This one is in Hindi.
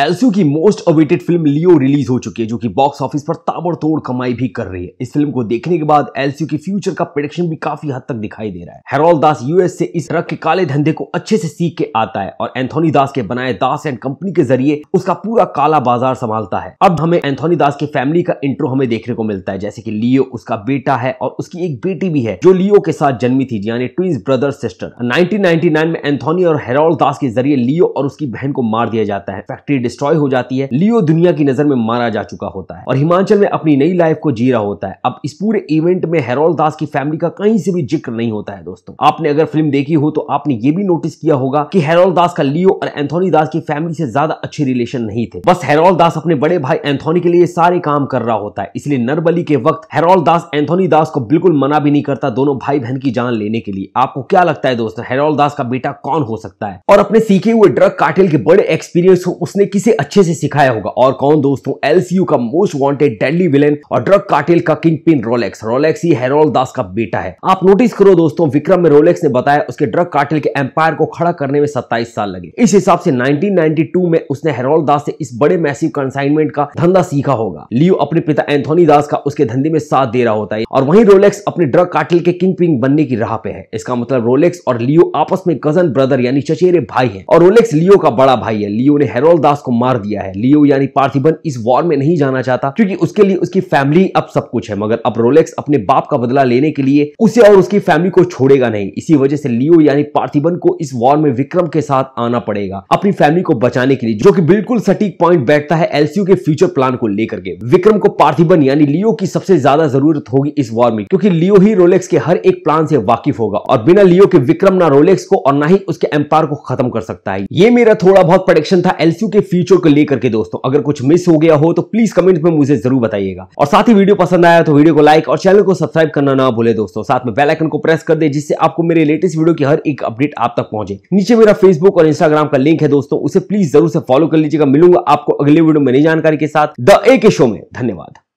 एलसीयू की most awaited film Leo release हो चुकी है जो कि बॉक्स ऑफिस पर ताबड़तोड़ कमाई भी कर रही है इस फिल्म को देखने के बाद एलसीयू के फ्यूचर का प्रोडिक्शन भी काफी हद तक दिखाई दे रहा है हेरोल दास यूएस से इस रख के काले धंधे को अच्छे से सीख के आता है और एंथोनी दास के बनाए दास एंड कंपनी के जरिए उसका पूरा काला बाजार संभालता है अब हमें एंथोनी दास के फैमिली का इंट्रो हमें देखने को मिलता है जैसे की लियो उसका बेटा है और उसकी एक बेटी भी है जो लियो के साथ जन्मी थी यानी ट्विंस ब्रदर सिस्टर नाइनटीन में एंथोनी और हेरोल दास के जरिए लियो और उसकी बहन को मार दिया जाता है फैक्ट्री डिस्ट्रॉय हो जाती है लियो दुनिया की नजर में मारा जा चुका होता है और हिमाचल में अपनी नई लाइफ को जी रहा होता है अब इस पूरे इवेंट में हेरोल दास की फैमिली का कहीं से भी जिक्र नहीं होता है दोस्तों आपने अगर फिल्म देखी हो तो आपने ये भी नोटिस किया होगा कि हेरोल दास का लियो और एंथोनी दास की फैमिली से ज्यादा अच्छे रिलेशन नहीं थे बस हेरोल दास अपने बड़े भाई एंथोनी के लिए सारे काम कर रहा होता है इसलिए नरबली के वक्त हेरोल दास एंथोनी दास को बिल्कुल मना भी नहीं करता दोनों भाई बहन की जान लेने के लिए आपको क्या लगता है दोस्तों हेरोल दास का बेटा कौन हो सकता है और अपने सीखे हुए ड्रग कार्टेल के बड़े एक्सपीरियंस को उसने किस किसे अच्छे से सिखाया होगा और कौन दोस्तों एलसीयू का मोस्ट वांटेड डेडली विलेन और ड्रग कार्टेल का किंग पिन रोलेक्स रोलेक्स ही हेरोल दास का बेटा है आप नोटिस करो दोस्तों विक्रम में रोलेक्स ने बताया उसके ड्रग कार्टेल के एम्पायर को खड़ा करने में सत्ताईस साल लगे इस हिसाब से नाइनटीन में उसने हेरोल दास से इस बड़े मैसिव कंसाइनमेंट का धंधा सीखा होगा लियो अपने पिता एंथोनी दास का उसके धंधे में साथ दे रहा होता है और वही रोलेक्स अपने ड्रग कार्टिल के किंग पिंग बनने की राह पे है इसका मतलब रोलेक्स और लियो आपस में कजन ब्रदर यानी चचेरे भाई है और रोलेक्स लियो का बड़ा भाई है लियो ने हेरोल दास पार्थिबास को मार दिया है लियो यानी पार्थिबन इस वॉर में नहीं जाना चाहता क्योंकि उसके लिए उसकी फैमिली अब सब कुछ है मगर अब रोलेक्स अपने बाप का बदला लेने के लिए उसे और उसकी फैमिली को छोड़ेगा नहीं इसी वजह से लियो यानी पार्थिबन को इस वॉर में विक्रम के साथ आना पड़ेगा अपनी फैमिली को बचाने के लिए जो की बिल्कुल सटीक पॉइंट बैठता है एलसीयू के फ्यूचर प्लान को लेकर के विक्रम को पार्थिबन यानी लियो की सबसे ज्यादा जरूरत होगी इस वॉर में क्योंकि लियो ही रोलेक्स के हर एक प्लान से वाकिफ होगा और बिना लियो के विक्रम ना रोलेक्स को और ना ही उसके एम्पायर को खत्म कर सकता है ये मेरा थोड़ा बहुत प्रोडक्शन था एलसीयू के फीचर को लेकर के दोस्तों अगर कुछ मिस हो गया हो तो प्लीज कमेंट में मुझे जरूर बताइएगा और साथ ही वीडियो पसंद आया तो वीडियो को लाइक और चैनल को सब्सक्राइब करना ना भूले दोस्तों साथ में बेलाइकन को प्रेस कर दे जिससे आपको मेरे लेटेस्ट वीडियो की हर एक अपडेट आप तक पहुंचे नीचे मेरा फेसबुक और इंस्टाग्राम का लिंक है दोस्तों उसे प्लीज जरूर से फॉलो कर लीजिएगा मिलूंगा आपको अगले वीडियो में नई जानकारी के साथ द ए के शो में धन्यवाद